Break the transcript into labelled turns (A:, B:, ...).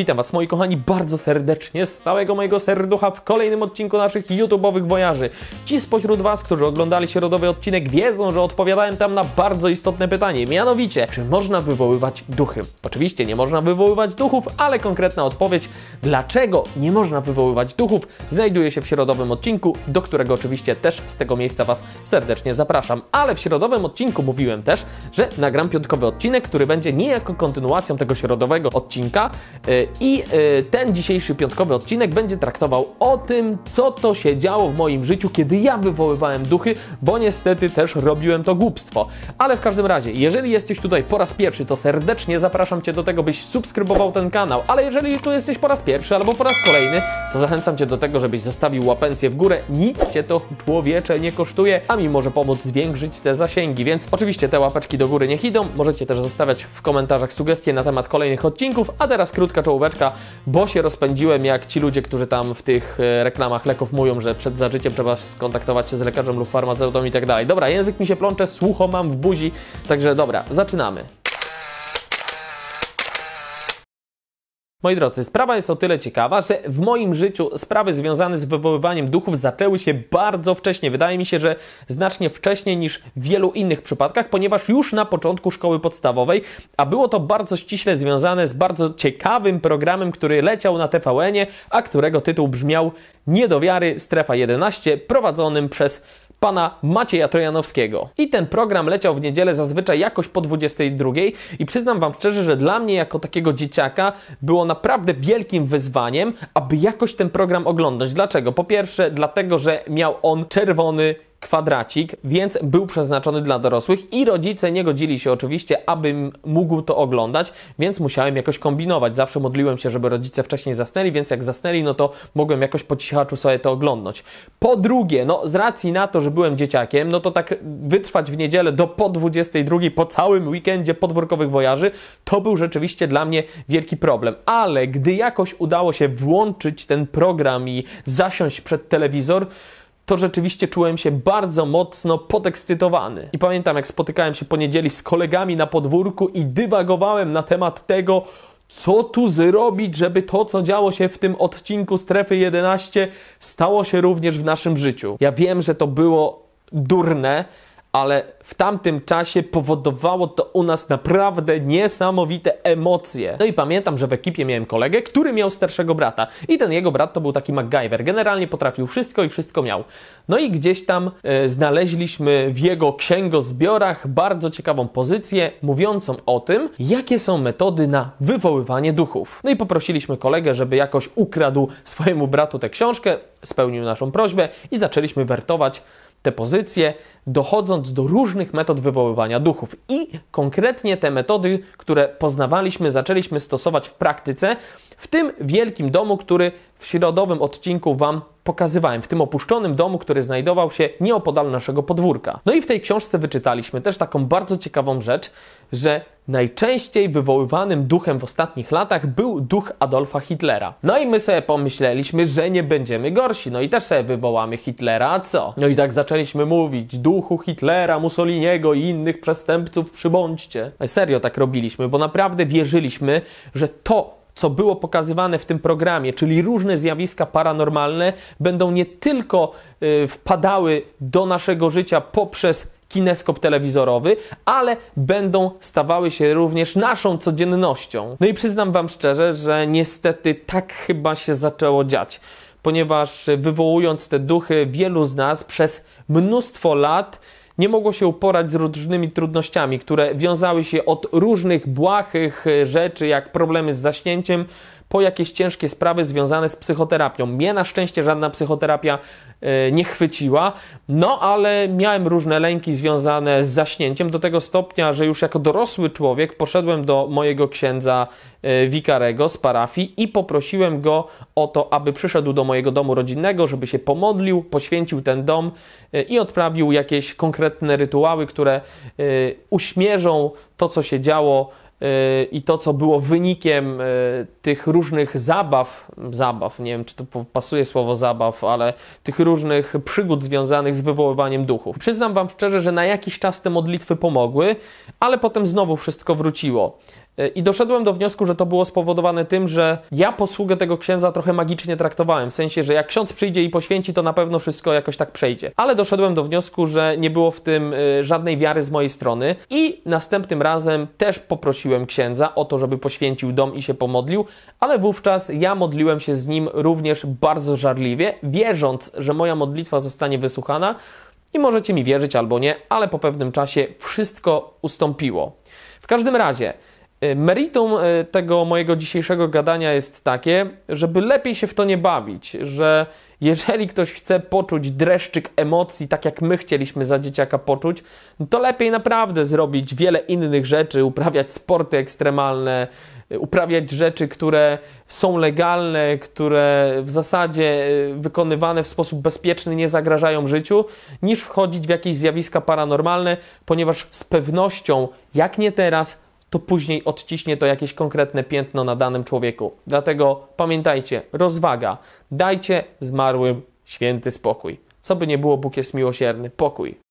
A: Witam Was, moi kochani, bardzo serdecznie z całego mojego serducha w kolejnym odcinku naszych YouTube'owych wojarzy. Ci spośród Was, którzy oglądali środowy odcinek, wiedzą, że odpowiadałem tam na bardzo istotne pytanie, mianowicie, czy można wywoływać duchy? Oczywiście nie można wywoływać duchów, ale konkretna odpowiedź, dlaczego nie można wywoływać duchów, znajduje się w środowym odcinku, do którego oczywiście też z tego miejsca Was serdecznie zapraszam. Ale w środowym odcinku mówiłem też, że nagram piątkowy odcinek, który będzie niejako kontynuacją tego środowego odcinka y, i y, ten dzisiejszy piątkowy odcinek będzie traktował o tym, co to się działo w moim życiu, kiedy ja wywoływałem duchy, bo niestety też robiłem to głupstwo. Ale w każdym razie, jeżeli jesteś tutaj po raz pierwszy, to serdecznie zapraszam Cię do tego, byś subskrybował ten kanał. Ale jeżeli tu jesteś po raz pierwszy albo po raz kolejny, to zachęcam Cię do tego, żebyś zostawił łapencję w górę. Nic Cię to człowiecze nie kosztuje, a mi może pomóc zwiększyć te zasięgi, więc oczywiście te łapeczki do góry niech idą. Możecie też zostawiać w komentarzach sugestie na temat kolejnych odcinków, a teraz krótka czołóweczka, bo się rozpędziłem jak ci ludzie, którzy tam w tych e, reklamach leków mówią, że przed zażyciem trzeba skontaktować się z lekarzem lub farmaceutą i tak dalej. Dobra, język mi się plącze, słucho mam w buzi, także dobra, zaczynamy. Moi drodzy, sprawa jest o tyle ciekawa, że w moim życiu sprawy związane z wywoływaniem duchów zaczęły się bardzo wcześnie. Wydaje mi się, że znacznie wcześniej niż w wielu innych przypadkach, ponieważ już na początku szkoły podstawowej, a było to bardzo ściśle związane z bardzo ciekawym programem, który leciał na TVN-ie, a którego tytuł brzmiał Niedowiary Strefa 11, prowadzonym przez pana Macieja Trojanowskiego. I ten program leciał w niedzielę zazwyczaj jakoś po 22 i przyznam wam szczerze, że dla mnie jako takiego dzieciaka było naprawdę wielkim wyzwaniem, aby jakoś ten program oglądać. Dlaczego? Po pierwsze, dlatego, że miał on czerwony kwadracik, więc był przeznaczony dla dorosłych i rodzice nie godzili się oczywiście, abym mógł to oglądać, więc musiałem jakoś kombinować. Zawsze modliłem się, żeby rodzice wcześniej zasnęli, więc jak zasnęli, no to mogłem jakoś po cichaczu sobie to oglądnąć. Po drugie, no z racji na to, że byłem dzieciakiem, no to tak wytrwać w niedzielę do po 22, po całym weekendzie podwórkowych wojaży, to był rzeczywiście dla mnie wielki problem. Ale gdy jakoś udało się włączyć ten program i zasiąść przed telewizor, to rzeczywiście czułem się bardzo mocno podekscytowany. I pamiętam, jak spotykałem się poniedzieli z kolegami na podwórku i dywagowałem na temat tego, co tu zrobić, żeby to, co działo się w tym odcinku strefy 11, stało się również w naszym życiu. Ja wiem, że to było durne, ale w tamtym czasie powodowało to u nas naprawdę niesamowite emocje. No i pamiętam, że w ekipie miałem kolegę, który miał starszego brata i ten jego brat to był taki MacGyver. Generalnie potrafił wszystko i wszystko miał. No i gdzieś tam e, znaleźliśmy w jego księgozbiorach bardzo ciekawą pozycję mówiącą o tym, jakie są metody na wywoływanie duchów. No i poprosiliśmy kolegę, żeby jakoś ukradł swojemu bratu tę książkę, spełnił naszą prośbę i zaczęliśmy wertować te pozycje, dochodząc do różnych metod wywoływania duchów. I konkretnie te metody, które poznawaliśmy, zaczęliśmy stosować w praktyce, w tym wielkim domu, który w środowym odcinku Wam pokazywałem, w tym opuszczonym domu, który znajdował się nieopodal naszego podwórka. No i w tej książce wyczytaliśmy też taką bardzo ciekawą rzecz, że najczęściej wywoływanym duchem w ostatnich latach był duch Adolfa Hitlera. No i my sobie pomyśleliśmy, że nie będziemy gorsi, no i też sobie wywołamy Hitlera, a co? No i tak zaczęliśmy mówić, duchu Hitlera, Mussoliniego i innych przestępców przybądźcie. No serio tak robiliśmy, bo naprawdę wierzyliśmy, że to co było pokazywane w tym programie, czyli różne zjawiska paranormalne, będą nie tylko y, wpadały do naszego życia poprzez kineskop telewizorowy, ale będą stawały się również naszą codziennością. No i przyznam Wam szczerze, że niestety tak chyba się zaczęło dziać, ponieważ wywołując te duchy, wielu z nas przez mnóstwo lat nie mogło się uporać z różnymi trudnościami, które wiązały się od różnych błahych rzeczy, jak problemy z zaśnięciem, po jakieś ciężkie sprawy związane z psychoterapią. Mnie na szczęście żadna psychoterapia e, nie chwyciła, no ale miałem różne lęki związane z zaśnięciem do tego stopnia, że już jako dorosły człowiek poszedłem do mojego księdza e, wikarego z parafii i poprosiłem go o to, aby przyszedł do mojego domu rodzinnego, żeby się pomodlił, poświęcił ten dom e, i odprawił jakieś konkretne rytuały, które uśmierzą to, co się działo i to, co było wynikiem e, tych różnych zabaw, zabaw, nie wiem, czy tu pasuje słowo zabaw, ale tych różnych przygód związanych z wywoływaniem duchów. Przyznam Wam szczerze, że na jakiś czas te modlitwy pomogły, ale potem znowu wszystko wróciło. E, I doszedłem do wniosku, że to było spowodowane tym, że ja posługę tego księdza trochę magicznie traktowałem, w sensie, że jak ksiądz przyjdzie i poświęci, to na pewno wszystko jakoś tak przejdzie. Ale doszedłem do wniosku, że nie było w tym e, żadnej wiary z mojej strony i następnym razem też poprosiłem księdza o to, żeby poświęcił dom i się pomodlił, ale wówczas ja modliłem się z nim również bardzo żarliwie, wierząc, że moja modlitwa zostanie wysłuchana. I możecie mi wierzyć albo nie, ale po pewnym czasie wszystko ustąpiło. W każdym razie, Y, meritum y, tego mojego dzisiejszego gadania jest takie, żeby lepiej się w to nie bawić, że jeżeli ktoś chce poczuć dreszczyk emocji, tak jak my chcieliśmy za dzieciaka poczuć, no to lepiej naprawdę zrobić wiele innych rzeczy, uprawiać sporty ekstremalne, y, uprawiać rzeczy, które są legalne, które w zasadzie wykonywane w sposób bezpieczny nie zagrażają życiu, niż wchodzić w jakieś zjawiska paranormalne, ponieważ z pewnością, jak nie teraz, to później odciśnie to jakieś konkretne piętno na danym człowieku. Dlatego pamiętajcie, rozwaga, dajcie zmarłym święty spokój. Co by nie było, Bóg jest miłosierny, pokój.